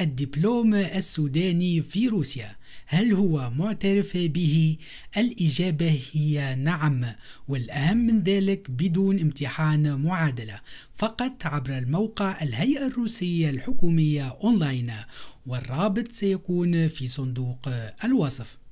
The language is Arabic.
الدبلوم السوداني في روسيا هل هو معترف به؟ الإجابة هي نعم والأهم من ذلك بدون امتحان معادلة فقط عبر الموقع الهيئة الروسية الحكومية أونلاين والرابط سيكون في صندوق الوصف